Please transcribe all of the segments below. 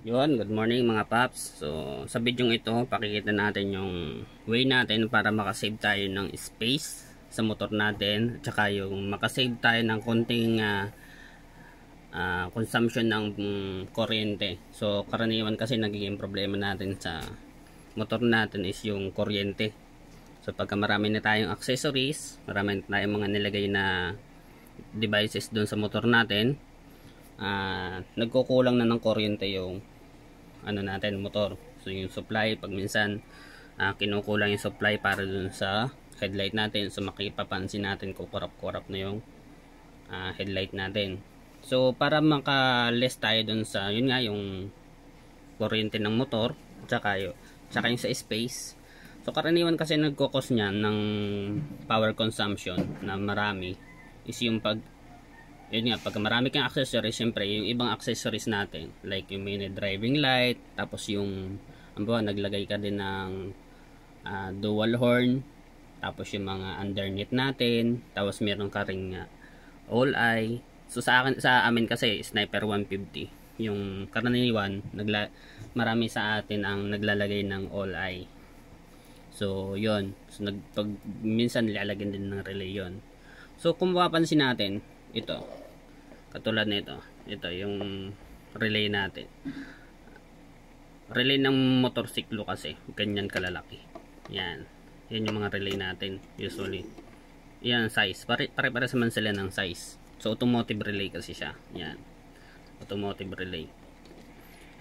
Yun, good morning mga paps. So, sa video ito, pakikita natin yung way natin para makasave tayo ng space sa motor natin. Tsaka yung makasave tayo ng konting uh, uh, consumption ng um, kuryente. So, karaniwan kasi nagiging problema natin sa motor natin is yung kuryente. So, pagka marami na tayong accessories, marami na tayong mga nilagay na devices doon sa motor natin, uh, nagkukulang na ng kuryente yung ano natin motor so yung supply pag minsan uh, kinukulang yung supply para dun sa headlight natin so makipapansin natin kukurap kurap na yung uh, headlight natin so para maka less tayo dun sa yun nga yung kuryente ng motor tsaka, yun, tsaka yung sa space so karaniwan kasi nagkukos niyan ng power consumption na marami is yung pag yun nga, pag marami kang accessories, syempre, yung ibang accessories natin, like yung main driving light, tapos yung, ang bawa, naglagay ka din ng uh, dual horn, tapos yung mga underneath natin, tapos meron ka rin uh, ah, all eye. So sa akin sa amin kasi sniper 150, yung karaniwan, nagla marami sa atin ang naglalagay ng all eye. So yon, so, nag, pag minsan nilalagyan din ng relay yon. So kung mapapansin natin, ito katulad nito ito yung relay natin relay ng motorsiklo kasi ganyan kalalaki yan yan yung mga relay natin usually yan size pare pare pare naman sila ng size so automotive relay kasi siya yan automotive relay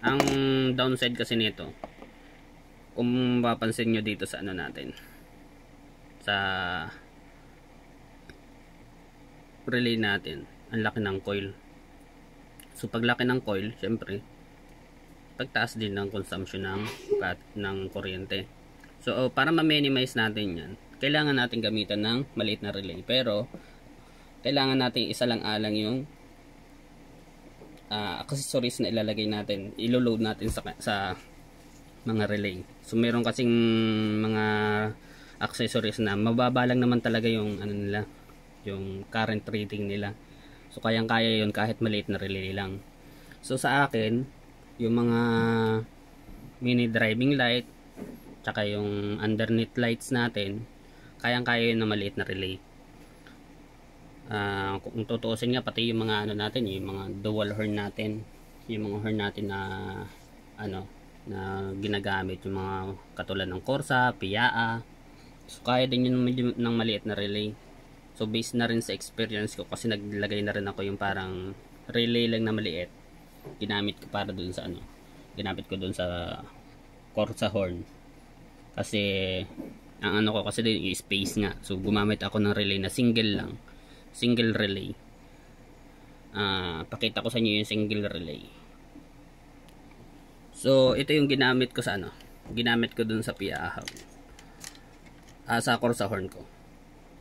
ang downside kasi nito kung mapapansin nyo dito sa ano natin sa relay natin ang laki ng coil so pag laki ng coil syempre pagtaas din ng consumption ng ng kuryente so oh, para ma-minimize natin yan kailangan natin gamitan ng maliit na relay pero kailangan natin isa lang alang yung uh, accessories na ilalagay natin ilo-load natin sa, sa mga relay so meron kasing mga accessories na mababa lang naman talaga yung ano nila yung current rating nila So kayang-kaya yun kahit maliit na relay lang. So sa akin, yung mga mini driving light tsaka yung underneath lights natin, kayang-kaya yun na maliit na relay. Uh, kung tutuusin nga pati yung mga ano natin, yung mga dual horn natin, yung mga horn natin na ano na ginagamit yung mga katulad ng Corsa, Piaa. So kaya din yun ng maliit na relay. So based na rin sa experience ko kasi naglagay na rin ako yung parang relay lang na maliit. Ginamit ko para doon sa ano. Ginamit ko doon sa Corsa horn. Kasi ang ano ko kasi din space nga. So gumamit ako ng relay na single lang. Single relay. Uh, pakita ko sa inyo yung single relay. So ito yung ginamit ko sa ano. Ginamit ko doon sa Piahaw. Uh, ah, sa Corsa horn ko.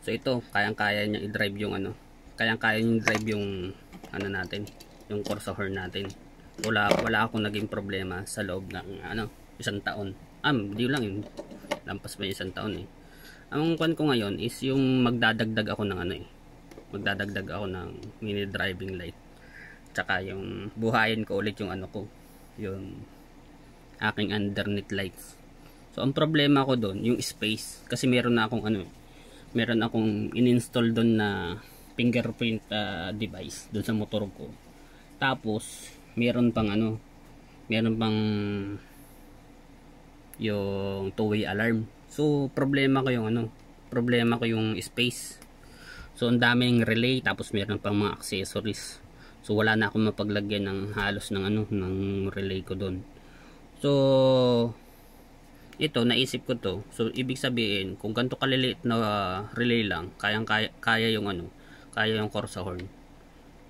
So ito, kayang-kaya niya i-drive yung ano. Kayang-kaya niya i-drive yung ano natin, yung Corsa horn natin. Wala wala akong naging problema sa loob ng ano, isang taon. Ah, di lang yun. Lampas pa isang taon eh. Ang kwan ko ngayon is yung magdadagdag ako ng ano eh. Magdadagdag ako ng mini driving light. Tsaka yung buhayin ko ulit yung ano ko. Yung aking underneath lights. So ang problema ko doon, yung space. Kasi meron na akong ano eh meron akong ininstall doon na fingerprint uh, device doon sa motor ko tapos meron pang ano meron pang yung two-way alarm so problema ko yung ano problema ko yung space so ang daming relay tapos meron pang mga accessories so wala na akong mapaglagyan ng halos ng ano ng relay ko doon so ito naisip ko to so ibig sabihin kung ganto kaliliit na ah, relay lang kayang kaya, kaya yung ano kaya yung Corsa horn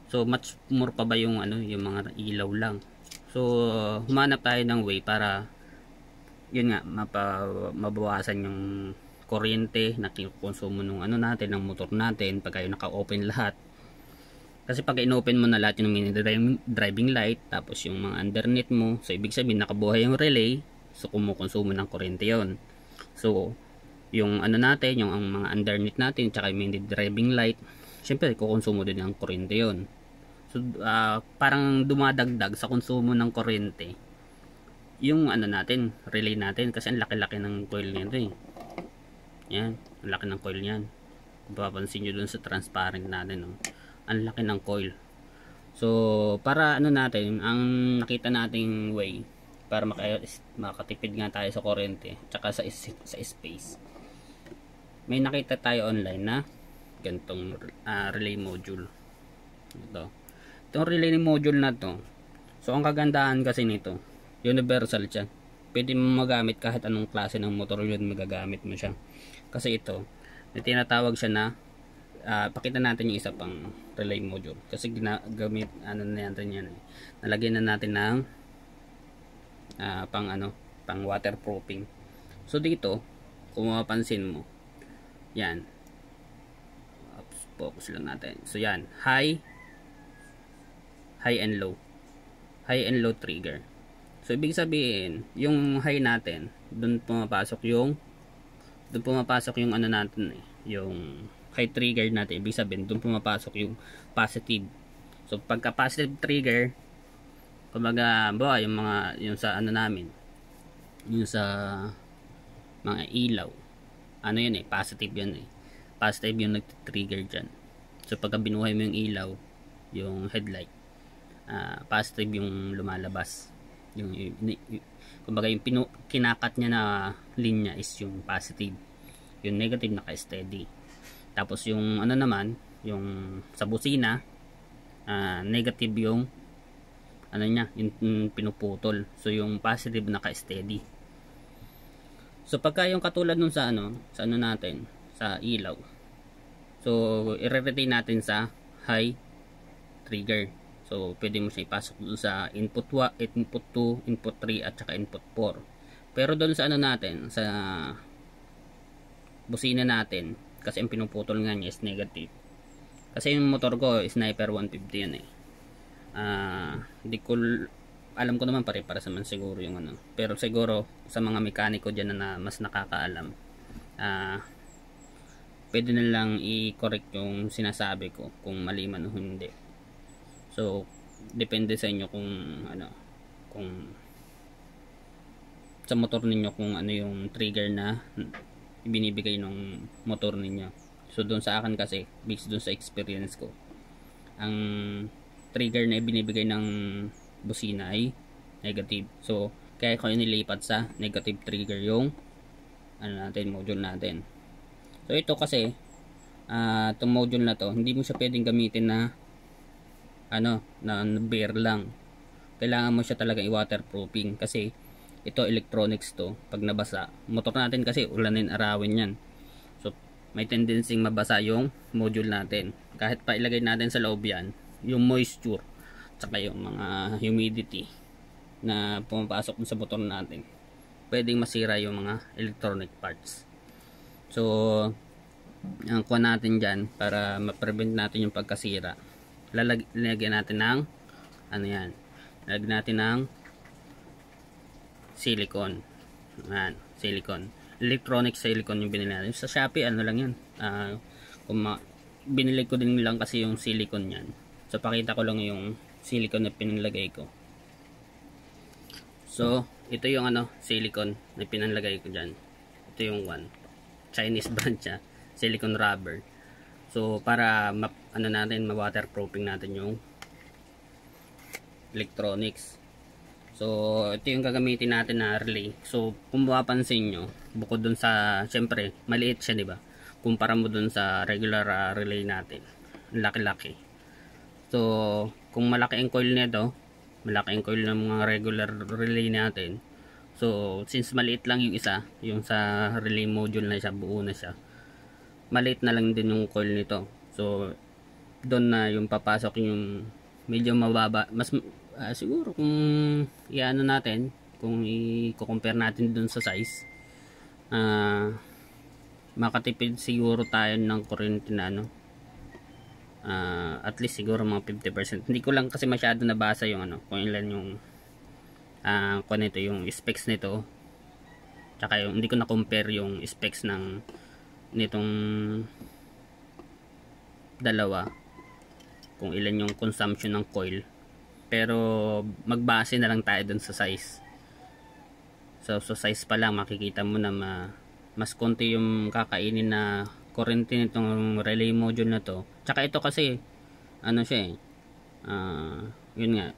so much more pa ba yung ano yung mga ilaw lang so uh, humanap tayo ng way para yun nga mapa, mabawasan yung kuryente na konsumo ng ano natin ng motor natin pag kayo naka-open lahat kasi pag in-open mo na lahat yung mini driving light tapos yung mga undernet mo so ibig sabihin nakabuhay yung relay So, kumukonsumo ng kuryente yon So, yung ano natin, yung ang mga underneath natin, tsaka yung main driving light, syempre, kukonsumo din ng kuryente yon So, uh, parang dumadagdag sa konsumo ng kuryente yung ano natin, relay natin kasi ang laki-laki ng coil nito eh. Yan, ang laki ng coil niyan. Kung papansin niyo dun sa transparent natin, no? Oh. ang laki ng coil. So, para ano natin, ang nakita nating way para makatipid nga tayo sa kuryente tsaka sa, sa space may nakita tayo online na gantong uh, relay module ito itong relay module na to so ang kagandahan kasi nito universal siya pwede mo magamit kahit anong klase ng motor yun magagamit mo siya kasi ito na tinatawag siya na uh, pakita natin yung isa pang relay module kasi ginagamit ano na yan, yan eh. nalagyan na natin ng uh, pang ano pang waterproofing so dito kung mapansin mo yan Oops, focus lang natin so yan high high and low high and low trigger so ibig sabihin yung high natin dun pumapasok yung dun pumapasok yung ano natin eh, yung high trigger natin ibig sabihin dun pumapasok yung positive so pagka positive trigger kumbaga ba yung mga yung sa ano namin yung sa mga ilaw ano yan eh positive yan eh positive yung nagtitrigger dyan so pagka binuhay mo yung ilaw yung headlight uh, positive yung lumalabas yung, yung, yung kumbaga yung pinu, kinakat niya na linya is yung positive yung negative naka steady tapos yung ano naman yung sa busina uh, negative yung ano niya, yung, yung pinuputol. So yung positive naka-steady. So pagka yung katulad nun sa ano, sa ano natin, sa ilaw. So i-retain natin sa high trigger. So pwede mo siya ipasok dun sa input 1, input 2, input 3 at saka input 4. Pero doon sa ano natin, sa busina natin, kasi ang pinuputol nga niya is negative. Kasi yung motor ko, sniper 150 yan eh ah uh, ko alam ko naman pare para sa man siguro yung ano pero siguro sa mga mekaniko diyan na, na mas nakakaalam ah uh, pwede na lang i-correct yung sinasabi ko kung mali man o hindi so depende sa inyo kung ano kung sa motor ninyo kung ano yung trigger na binibigay ng motor ninyo so doon sa akin kasi based doon sa experience ko ang trigger na binibigay ng busina ay negative. So, kaya ko nilipat sa negative trigger yung ano natin, module natin. So, ito kasi uh, ah, itong module na to, hindi mo siya pwedeng gamitin na ano, na bare lang. Kailangan mo siya talaga i-waterproofing kasi ito electronics to pag nabasa. Motor natin kasi ulanin arawin yan. So, may tendency mabasa yung module natin. Kahit pa ilagay natin sa loob yan, yung moisture tsaka yung mga humidity na pumapasok sa motor natin pwedeng masira yung mga electronic parts so ang kuha natin dyan para ma-prevent natin yung pagkasira lalagyan natin ng ano yan lalagyan natin ng silicone yan silicone electronic silicone yung binili natin sa Shopee ano lang yan uh, kung binili ko din lang kasi yung silicone yan So, pakita ko lang yung silicone na pinanlagay ko. So, ito yung ano, silicone na pinanlagay ko dyan. Ito yung one. Chinese brand siya. Silicone rubber. So, para map, ano natin, ma-waterproofing natin yung electronics. So, ito yung gagamitin natin na relay. So, kung mapapansin nyo, bukod dun sa, syempre, maliit siya, di ba? Kumpara mo dun sa regular uh, relay natin. Laki-laki. So, kung malaki ang coil nito, malaki ang coil ng mga regular relay natin. So, since maliit lang yung isa, yung sa relay module na siya, buo na siya. Maliit na lang din yung coil nito. So, doon na yung papasok yung medyo mababa. Mas uh, siguro kung iano natin, kung i-compare natin doon sa size, ah uh, makatipid siguro tayo ng kurente na ano uh, at least siguro mga 50% hindi ko lang kasi masyado nabasa yung ano kung ilan yung uh, kung nito ano yung specs nito tsaka yung hindi ko na compare yung specs ng nitong dalawa kung ilan yung consumption ng coil pero magbase na lang tayo dun sa size so, so size pa lang makikita mo na ma, mas konti yung kakainin na kuryente nitong relay module na to tsaka ito kasi ano siya eh uh, yun nga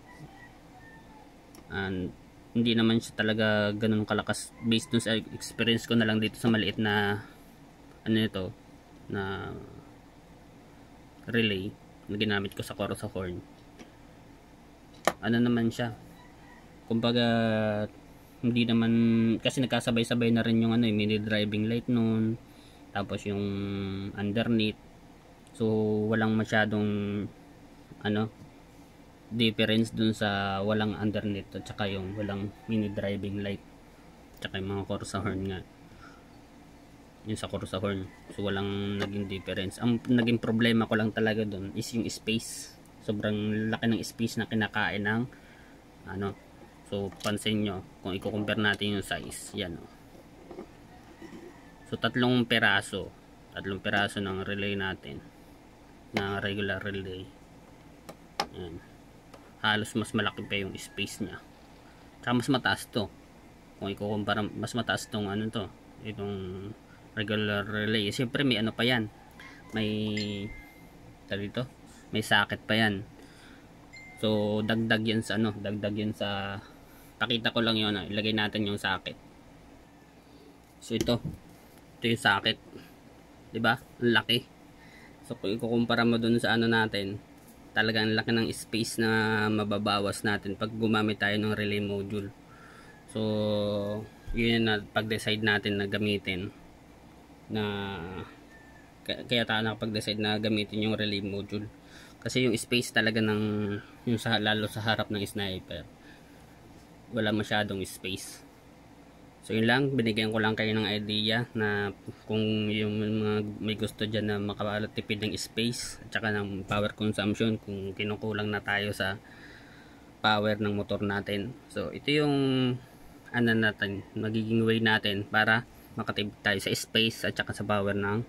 and hindi naman siya talaga ganun kalakas based dun sa experience ko na lang dito sa maliit na ano ito na relay na ginamit ko sa Coro sa horn ano naman siya kumbaga hindi naman kasi nagkasabay-sabay na rin yung ano, eh, mini driving light noon tapos yung underneath so walang masyadong ano difference dun sa walang underneath at saka yung walang mini driving light at saka yung mga Corsa horn nga yung sa Corsa horn so walang naging difference ang naging problema ko lang talaga dun is yung space sobrang laki ng space na kinakain ng ano so pansin nyo kung i-compare natin yung size yan o oh. So tatlong piraso, tatlong piraso ng relay natin na regular relay. Ayan. Halos mas malaki pa yung space niya. Tsaka mas mataas to. Kung ikukumpara mas mataas tong ano to, itong regular relay. Eh, siyempre may ano pa yan. May dito, may socket pa yan. So dagdag yan sa ano, dagdag yan sa pakita ko lang 'yon, ah. ilagay natin yung socket. So ito, ito yung socket. 'Di ba? Ang laki. So kung ikukumpara mo dun sa ano natin, talagang laki ng space na mababawas natin pag gumamit tayo ng relay module. So, yun na pag-decide natin na gamitin na kaya tayo nakapag-decide na gamitin yung relay module kasi yung space talaga ng yung sa, lalo sa harap ng sniper wala masyadong space So yun lang, binigyan ko lang kayo ng idea na kung yung mga may gusto dyan na makatipid ng space at saka ng power consumption kung kinukulang na tayo sa power ng motor natin. So ito yung ano natin, magiging way natin para makatipid tayo sa space at saka sa power ng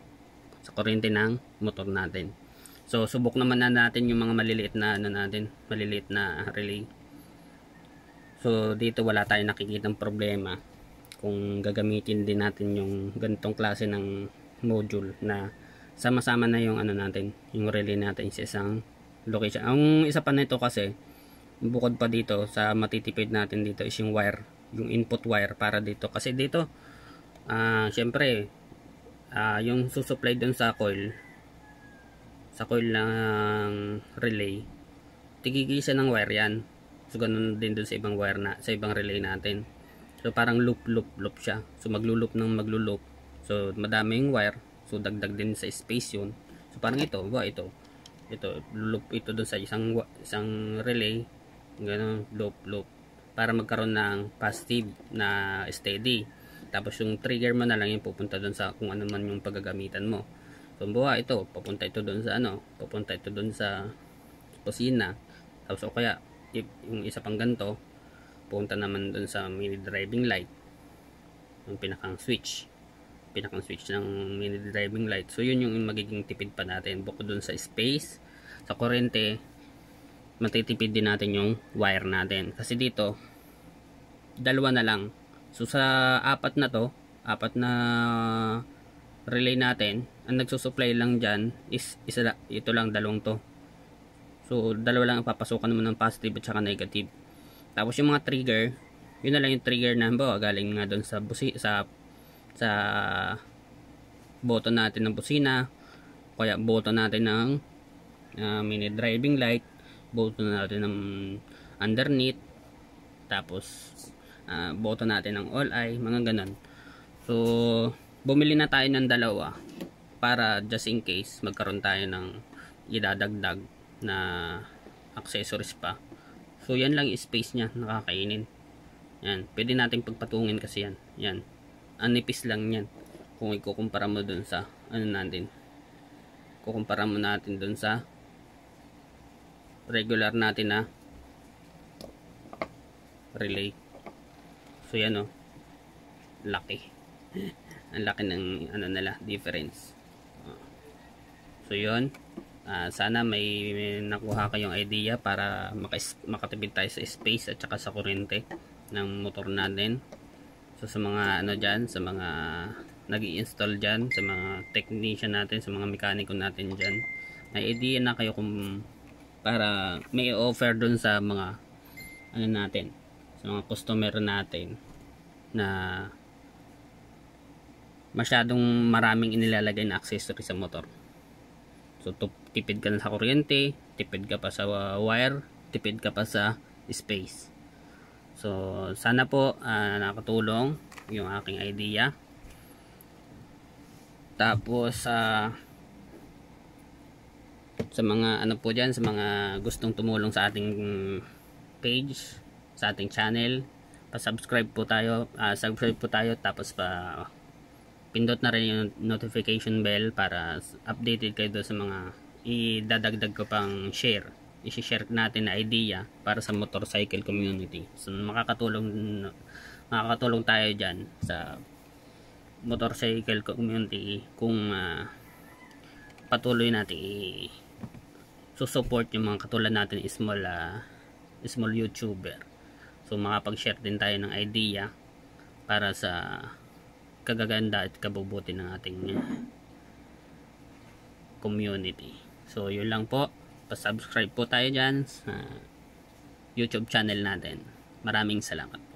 sa kuryente ng motor natin. So subok naman na natin yung mga maliliit na ano natin, maliliit na relay. So dito wala tayong nakikitang problema kung gagamitin din natin yung ganitong klase ng module na sama-sama na yung ano natin, yung relay natin sa isang location. Ang isa pa nito kasi bukod pa dito sa matitipid natin dito is yung wire, yung input wire para dito kasi dito ah uh, syempre uh, yung susupply dun sa coil sa coil ng relay tigigisa ng wire yan so ganun din dun sa ibang wire na sa ibang relay natin So parang loop loop loop siya. So maglo-loop ng maglo-loop. So madaming wire. So dagdag din sa space 'yun. So parang ito, ba ito. Ito loop ito doon sa isang isang relay. Ganun loop loop para magkaroon ng positive na steady. Tapos yung trigger mo na lang yung pupunta doon sa kung ano man yung paggagamitan mo. So buha ito, pupunta ito doon sa ano, pupunta ito doon sa kusina. Tapos o kaya yung isa pang ganto, punta naman dun sa mini driving light yung pinakang switch pinakang switch ng mini driving light so yun yung magiging tipid pa natin bukod dun sa space sa kurente matitipid din natin yung wire natin kasi dito dalawa na lang so sa apat na to apat na relay natin ang nagsusupply lang dyan is isa, ito lang dalawang to so dalawa lang ang papasukan naman ng positive at saka negative tapos yung mga trigger, yun na lang yung trigger na ba galing nga doon sa busi sa sa button natin ng busina, kaya button natin ng uh, mini driving light, button natin ng underneath, tapos uh, ah, button natin ng all eye, mga ganun. So, bumili na tayo ng dalawa para just in case magkaroon tayo ng idadagdag na accessories pa So yan lang space niya nakakainin. Yan, pwede nating pagpatungin kasi yan. Yan. Anipis lang yan. Kung ikukumpara mo dun sa ano natin. Kukumpara mo natin dun sa regular natin na relay. So yan oh. Laki. Ang laki ng ano nila difference. Oh. So yun uh, sana may, nakuha kayong idea para maka, makatipid tayo sa space at saka sa kurente ng motor natin so sa mga ano dyan sa mga nag install dyan sa mga technician natin sa mga mekaniko natin dyan may idea na kayo kung para may offer dun sa mga ano natin sa mga customer natin na masyadong maraming inilalagay na accessory sa motor so to tipid ka na sa kuryente tipid ka pa sa wire tipid ka pa sa space so sana po uh, nakatulong yung aking idea tapos uh, sa mga ano po dyan sa mga gustong tumulong sa ating page sa ating channel pa-subscribe po tayo uh, subscribe po tayo tapos pa pindot na rin yung notification bell para updated kayo doon sa mga idadagdag ko pang share i-share natin na idea para sa motorcycle community so makakatulong makakatulong tayo dyan sa motorcycle community kung uh, patuloy natin i susupport yung mga katulad natin small uh, small youtuber so makapag-share din tayo ng idea para sa kagaganda at kabubuti ng ating community So, yun lang po. Pa-subscribe po tayo dyan sa YouTube channel natin. Maraming salamat.